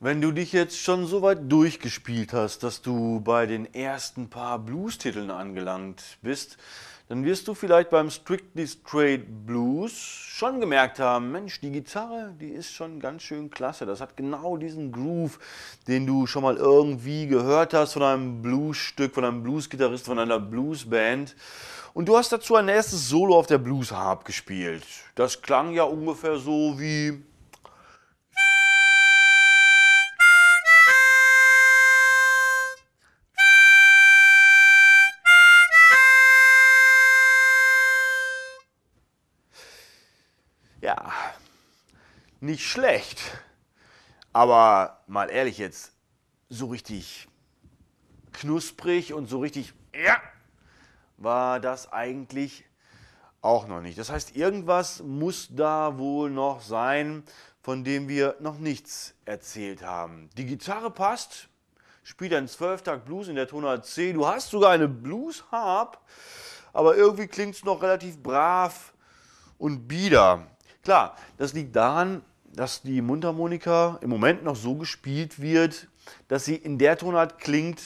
Wenn du dich jetzt schon so weit durchgespielt hast, dass du bei den ersten paar Blues-Titeln angelangt bist, dann wirst du vielleicht beim Strictly Straight Blues schon gemerkt haben, Mensch, die Gitarre, die ist schon ganz schön klasse. Das hat genau diesen Groove, den du schon mal irgendwie gehört hast von einem Bluesstück, von einem Bluesgitarrist, von einer Bluesband. Und du hast dazu ein erstes Solo auf der Blues Harp gespielt. Das klang ja ungefähr so wie nicht schlecht. Aber mal ehrlich jetzt, so richtig knusprig und so richtig, ja, war das eigentlich auch noch nicht. Das heißt, irgendwas muss da wohl noch sein, von dem wir noch nichts erzählt haben. Die Gitarre passt, spielt einen Zwölftakt Blues in der Tonart C. Du hast sogar eine Blues Harp, aber irgendwie klingt es noch relativ brav und bieder. Klar, das liegt daran, dass die Mundharmonika im Moment noch so gespielt wird, dass sie in der Tonart klingt,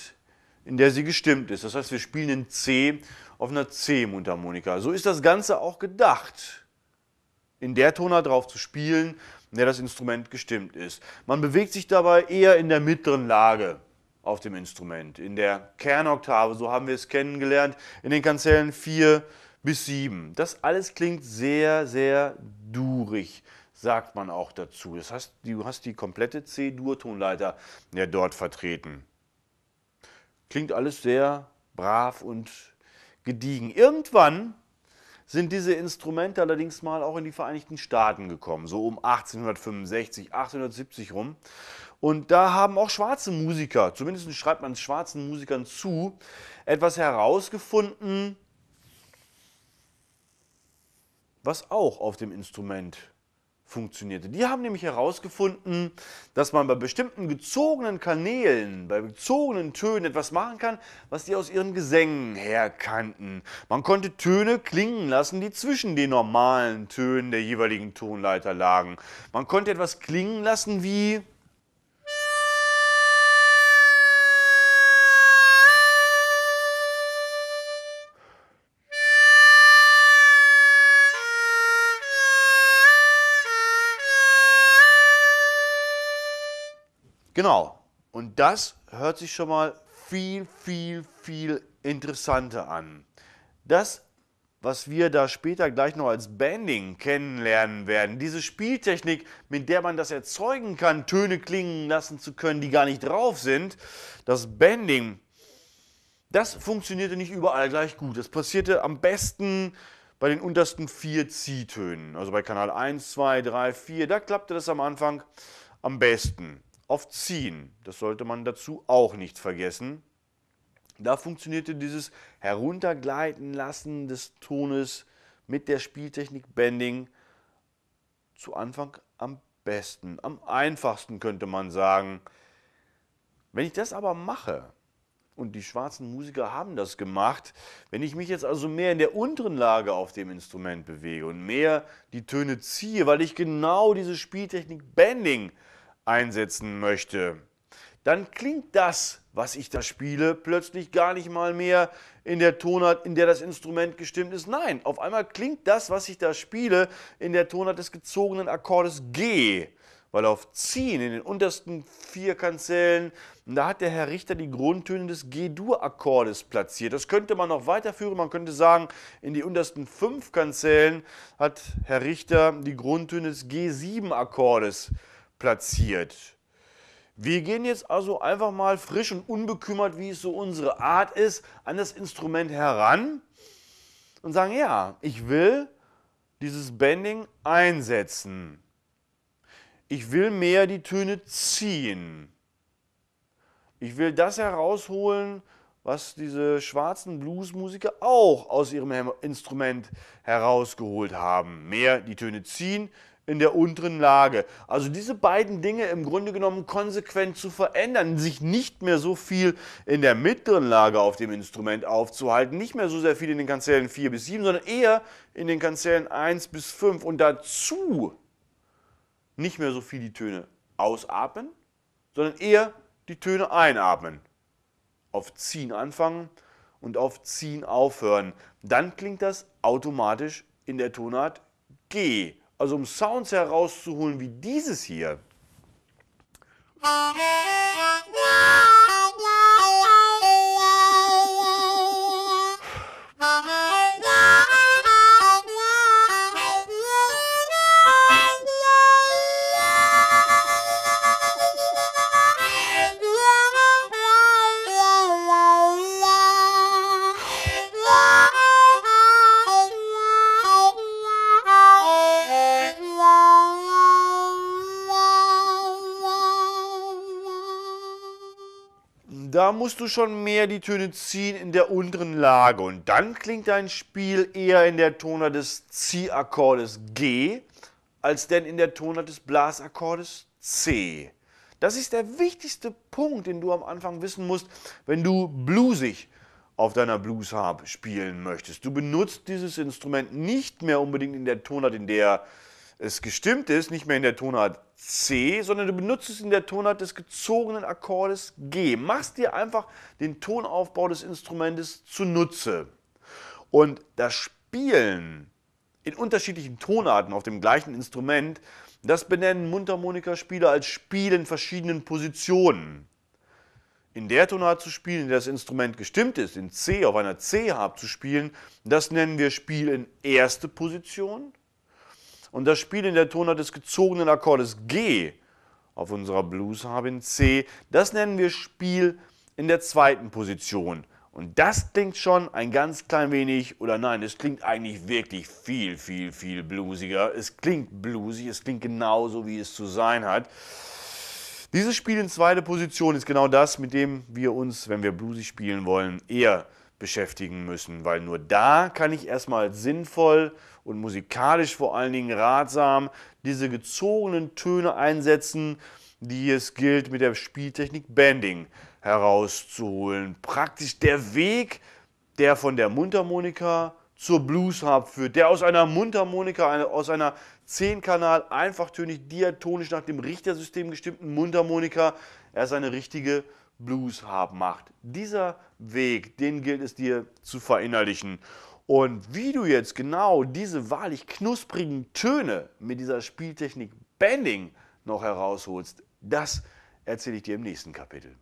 in der sie gestimmt ist. Das heißt, wir spielen in C auf einer C-Mundharmonika. So ist das Ganze auch gedacht, in der Tonart drauf zu spielen, in der das Instrument gestimmt ist. Man bewegt sich dabei eher in der mittleren Lage auf dem Instrument, in der Kernoktave, so haben wir es kennengelernt, in den Kanzellen 4, bis 7. Das alles klingt sehr, sehr durig, sagt man auch dazu. Das heißt, du hast die komplette C-Dur-Tonleiter ja dort vertreten. Klingt alles sehr brav und gediegen. Irgendwann sind diese Instrumente allerdings mal auch in die Vereinigten Staaten gekommen, so um 1865, 1870 rum. Und da haben auch schwarze Musiker, zumindest schreibt man es schwarzen Musikern zu, etwas herausgefunden, was auch auf dem Instrument funktionierte. Die haben nämlich herausgefunden, dass man bei bestimmten gezogenen Kanälen, bei gezogenen Tönen etwas machen kann, was die aus ihren Gesängen herkannten. Man konnte Töne klingen lassen, die zwischen den normalen Tönen der jeweiligen Tonleiter lagen. Man konnte etwas klingen lassen wie Genau. Und das hört sich schon mal viel, viel, viel interessanter an. Das, was wir da später gleich noch als Banding kennenlernen werden, diese Spieltechnik, mit der man das erzeugen kann, Töne klingen lassen zu können, die gar nicht drauf sind, das Banding, das funktionierte nicht überall gleich gut. Das passierte am besten bei den untersten vier Ziehtönen. Also bei Kanal 1, 2, 3, 4, da klappte das am Anfang am besten auf Ziehen. Das sollte man dazu auch nicht vergessen. Da funktionierte dieses Heruntergleiten lassen des Tones mit der Spieltechnik Bending zu Anfang am besten, am einfachsten könnte man sagen. Wenn ich das aber mache, und die schwarzen Musiker haben das gemacht, wenn ich mich jetzt also mehr in der unteren Lage auf dem Instrument bewege und mehr die Töne ziehe, weil ich genau diese Spieltechnik Bending einsetzen möchte, dann klingt das, was ich da spiele, plötzlich gar nicht mal mehr in der Tonart, in der das Instrument gestimmt ist. Nein, auf einmal klingt das, was ich da spiele, in der Tonart des gezogenen Akkordes G. Weil auf Ziehen in den untersten vier Kanzellen, da hat der Herr Richter die Grundtöne des G-Dur-Akkordes platziert. Das könnte man noch weiterführen. Man könnte sagen, in die untersten fünf Kanzellen hat Herr Richter die Grundtöne des G7-Akkordes platziert platziert. Wir gehen jetzt also einfach mal frisch und unbekümmert, wie es so unsere Art ist, an das Instrument heran und sagen, ja, ich will dieses Bending einsetzen. Ich will mehr die Töne ziehen. Ich will das herausholen, was diese schwarzen Bluesmusiker auch aus ihrem Instrument herausgeholt haben. Mehr die Töne ziehen, in der unteren Lage. Also diese beiden Dinge im Grunde genommen konsequent zu verändern, sich nicht mehr so viel in der mittleren Lage auf dem Instrument aufzuhalten, nicht mehr so sehr viel in den Kanzellen 4 bis 7, sondern eher in den Kanzellen 1 bis 5 und dazu nicht mehr so viel die Töne ausatmen, sondern eher die Töne einatmen. Auf Ziehen anfangen und auf Ziehen aufhören. Dann klingt das automatisch in der Tonart G also um Sounds herauszuholen wie dieses hier. musst du schon mehr die Töne ziehen in der unteren Lage. Und dann klingt dein Spiel eher in der Tonart des Ziehakkordes G, als denn in der Tonart des Blasakkordes C. Das ist der wichtigste Punkt, den du am Anfang wissen musst, wenn du bluesig auf deiner Bluesharp spielen möchtest. Du benutzt dieses Instrument nicht mehr unbedingt in der Tonart, in der es gestimmt ist, nicht mehr in der Tonart C, sondern du benutzt es in der Tonart des gezogenen Akkordes G. Machst dir einfach den Tonaufbau des Instrumentes zunutze. Und das Spielen in unterschiedlichen Tonarten auf dem gleichen Instrument, das benennen Mundharmonikaspieler als Spiel in verschiedenen Positionen. In der Tonart zu spielen, in der das Instrument gestimmt ist, in C auf einer C-Harp zu spielen, das nennen wir Spiel in erste Position. Und das Spiel in der Tonart des gezogenen Akkordes G auf unserer in C, das nennen wir Spiel in der zweiten Position. Und das klingt schon ein ganz klein wenig, oder nein, es klingt eigentlich wirklich viel, viel, viel bluesiger. Es klingt bluesig, es klingt genauso, wie es zu sein hat. Dieses Spiel in zweiter Position ist genau das, mit dem wir uns, wenn wir bluesig spielen wollen, eher beschäftigen müssen, weil nur da kann ich erstmal sinnvoll und musikalisch vor allen Dingen ratsam diese gezogenen Töne einsetzen, die es gilt mit der Spieltechnik Banding herauszuholen. Praktisch der Weg, der von der Mundharmonika zur Bluesharp führt, der aus einer Mundharmonika, aus einer 10-Kanal, einfachtönig, diatonisch nach dem Richtersystem gestimmten Mundharmonika erst eine richtige Blues haben macht. Dieser Weg, den gilt es dir zu verinnerlichen. Und wie du jetzt genau diese wahrlich knusprigen Töne mit dieser Spieltechnik Bending noch herausholst, das erzähle ich dir im nächsten Kapitel.